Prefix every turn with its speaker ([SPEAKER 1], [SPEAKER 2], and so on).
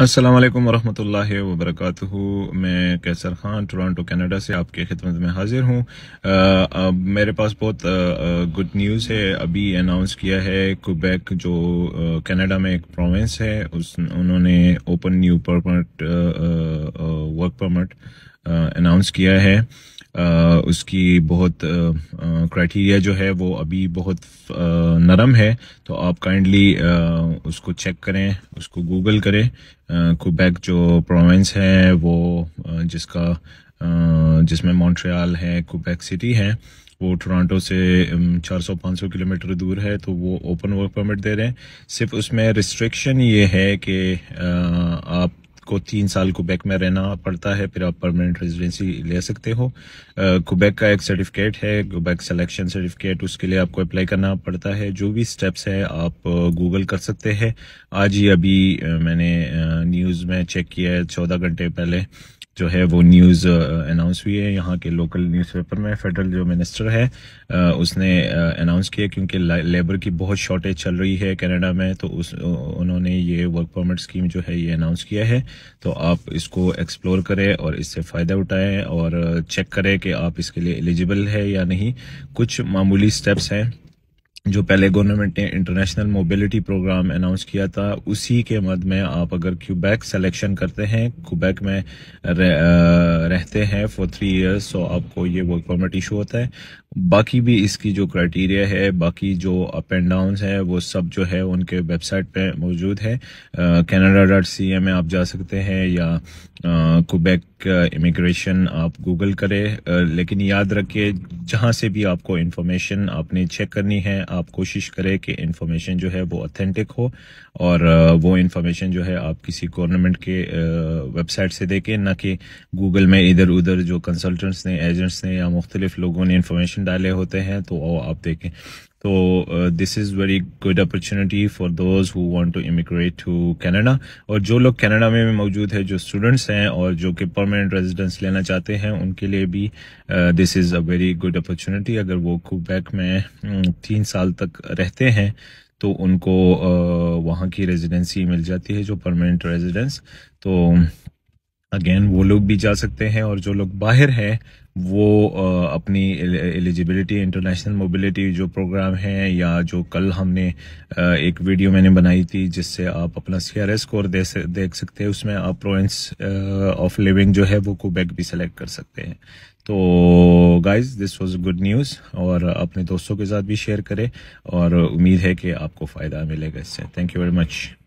[SPEAKER 1] अस्सलाम वालेकुम वरहमतुल्लाहि वबरकatuh मैं कैसर ख़ान टोरंटो कनाडा से आपके खिदमत में हाजिर हूँ अब मेरे पास बहुत गुड न्यूज़ है अभी अनाउंस किया है कुबेक जो कनाडा में एक प्रोविंस है उस उन्होंने open new permit work permit announce किया है आ, उसकी बहुत क्राइटेरिया जो है वो अभी बहुत आ, नरम है तो आप काइंडली उसको चेक करें उसको गूगल करें कुबैक जो प्रोविंस है वो जिसका जिसमें मॉन्ट्रियल है कुबैक सिटी है वो टोरंटो से 400-500 किलोमीटर दूर है तो वो ओपन वर्क परमिट दे रहे हैं सिर्फ उसमें रिस्ट्रिक्शन ये है कि आप आपको तीन साल कुबैक में रहना पड़ता है फिर आप परमानेंट रेजिडेंसी ले सकते हो कुबैक का एक सर्टिफिकेट है कुबैक सिलेक्शन सर्टिफिकेट उसके लिए आपको अप्लाई करना पड़ता है जो भी स्टेप्स है आप गूगल कर सकते हैं आज ही अभी मैंने न्यूज़ में चेक किया है चौदह घंटे पहले जो है वो न्यूज़ अनाउंस हुई है यहाँ के लोकल न्यूज़पेपर में फेडरल जो मिनिस्टर है उसने अनाउंस किया क्योंकि लेबर की बहुत शॉर्टेज चल रही है कनाडा में तो उस उन्होंने ये वर्क परमिट स्कीम जो है ये अनाउंस किया है तो आप इसको एक्सप्लोर करें और इससे फ़ायदा उठाएं और चेक करें कि आप इसके लिए एलिजिबल है या नहीं कुछ मामूली स्टेप्स हैं जो पहले गवर्नमेंट ने इंटरनेशनल मोबिलिटी प्रोग्राम अनाउंस किया था उसी के मद में आप अगर क्यूबैक सेलेक्शन करते हैं क्यूबैक में रह, रहते हैं फॉर थ्री इयर्स तो आपको ये वर्क परमिट इशू होता है बाकी भी इसकी जो क्राइटेरिया है बाकी जो अप एंड डाउन है वो सब जो है उनके वेबसाइट पे मौजूद है कैनेडा डॉट सी ए में आप जा सकते हैं या क्यूबैक इमिग्रेशन uh, आप गूगल करें uh, लेकिन याद रखिए जहां से भी आपको इन्फॉर्मेशन आपने चेक करनी है आप कोशिश करें कि इन्फॉर्मेशन जो है वो ऑथेंटिक हो और uh, वो इन्फॉर्मेशन जो है आप किसी गवर्नमेंट के वेबसाइट से देखें ना कि गूगल में इधर उधर जो कंसल्टेंट्स ने एजेंट्स ने या मुख्तलिफ लोगों ने इन्फॉर्मेशन डाले होते हैं तो आप देखें तो this is very good opportunity for those who want to immigrate to Canada और जो लोग कनाडा में मौजूद है जो स्टूडेंट्स हैं और जो कि परमानेंट रेजिडेंस लेना चाहते हैं उनके लिए भी this is a very good opportunity अगर वो कुबैक में mm, तीन साल तक रहते हैं तो उनको uh, वहाँ की रेजिडेंसी मिल जाती है जो परमानेंट रेजिडेंस तो अगेन वो लोग भी जा सकते हैं और जो लोग बाहर हैं वो अपनी एलिजिबिलिटी इंटरनेशनल मोबिलिटी जो प्रोग्राम है या जो कल हमने एक वीडियो मैंने बनाई थी जिससे आप अपना सी आर एस स्कोर देख सकते हैं उसमें आप प्रोवेंस ऑफ लिविंग जो है वो कुबेक भी सिलेक्ट कर सकते हैं तो guys this was good news और अपने दोस्तों के साथ भी शेयर करें और उम्मीद है कि आपको फ़ायदा मिलेगा इससे थैंक यू वेरी मच